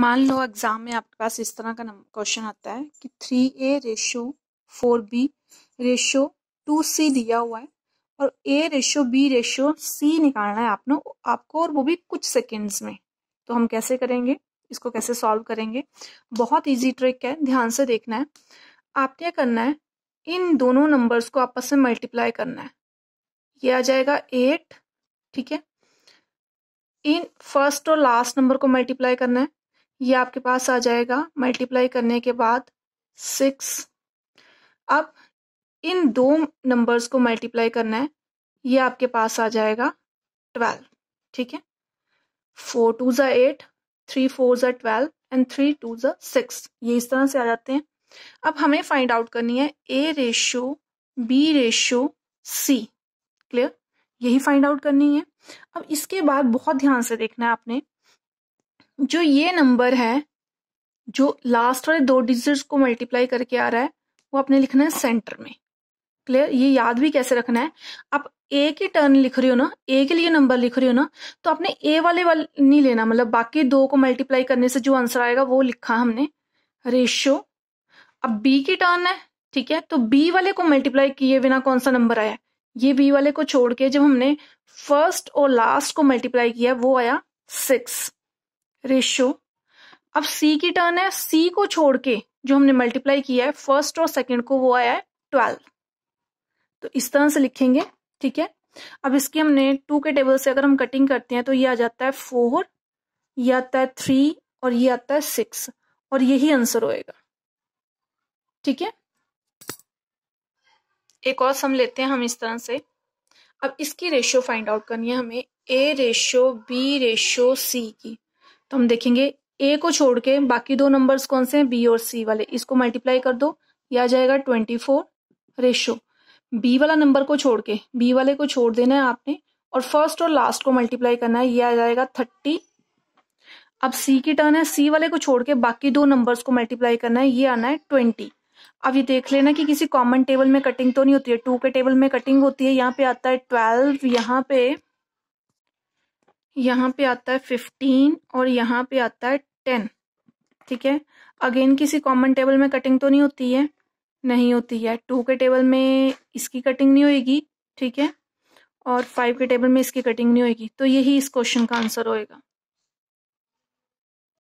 मान लो एग्ज़ाम में आपके पास इस तरह का क्वेश्चन आता है कि three A ratio four B ratio two C दिया हुआ है और A ratio B ratio C निकालना है आपने आपको और वो भी कुछ सेकेंड्स में तो हम कैसे करेंगे इसको कैसे सॉल्व करेंगे बहुत इजी ट्रिक है ध्यान से देखना है आपने करना है इन दोनों नंबर्स को आपस में मल्टीप्लाई करना है ये आ जाएगा एट ठीक है इन फर्स्ट और लास्ट नंबर को मल्टीप्लाई करना है ये आपके पास आ जाएगा मल्टीप्लाई करने के बाद सिक्स अब इन दो नंबर्स को मल्टीप्लाई करना है ये आपके पास आ जाएगा ट्वेल्व ठीक है फोर टू ज़ा एट थ्री फोर ज़ा ट्वेल्व एंड थ्री टू ज सिक्स ये इस तरह से आ जाते हैं अब हमें फाइंड आउट करनी है A ratio B ratio C clear यही फाइंड आउट करनी है अब इसके बाद बहुत ध्यान से देखना है आपने जो ये नंबर है जो लास्ट वाले दो डिजिट्स को मल्टीप्लाई करके आ रहा है वो आपने लिखना है सेंटर में क्लियर ये याद भी कैसे रखना है आप ए की टर्न लिख रही हो ना ए के लिए नंबर लिख रही हो ना तो आपने ए वाले वाले नहीं लेना मतलब बाकी दो को मल्टीप्लाई करने से जो आंसर आएगा वो लिखा हमने रेशियो अब बी की टर्न है ठीक है तो बी वाले को मल्टीप्लाई किए बिना कौन सा नंबर आया ये बी वाले को छोड़ के जब हमने फर्स्ट और लास्ट को मल्टीप्लाई किया वो आया सिक्स रेशो अब सी की टर्न है सी को छोड़ के जो हमने मल्टीप्लाई किया है फर्स्ट और सेकंड को वो आया है ट्वेल्व तो इस तरह से लिखेंगे ठीक है अब इसकी हमने टू के टेबल से अगर हम कटिंग करते हैं तो ये आ जाता है फोर ये आता है थ्री और ये आता है सिक्स और यही आंसर होएगा ठीक है एक और सम लेते हैं हम इस तरह से अब इसकी रेशियो फाइंड आउट करनी है हमें A ratio B ratio C की तो हम देखेंगे ए को छोड़ के बाकी दो नंबर्स कौन से हैं बी और सी वाले इसको मल्टीप्लाई कर दो ये आ जाएगा ट्वेंटी फोर रेशो बी वाला नंबर को छोड़ के बी वाले को छोड़ देना है आपने और फर्स्ट और लास्ट को मल्टीप्लाई करना है ये आ जाएगा थर्टी अब सी की टर्न है सी वाले को छोड़ के बाकी दो नंबर्स को मल्टीप्लाई करना है ये आना है ट्वेंटी अब ये देख लेना कि किसी कॉमन टेबल में कटिंग तो नहीं होती है टू के टेबल में कटिंग होती है यहाँ पे आता है ट्वेल्व यहाँ पे यहाँ पे आता है फिफ्टीन और यहाँ पे आता है टेन ठीक है अगेन किसी कॉमन टेबल में कटिंग तो नहीं होती है नहीं होती है टू के टेबल में इसकी कटिंग नहीं होएगी ठीक है और फाइव के टेबल में इसकी कटिंग नहीं होएगी तो यही इस क्वेश्चन का आंसर होएगा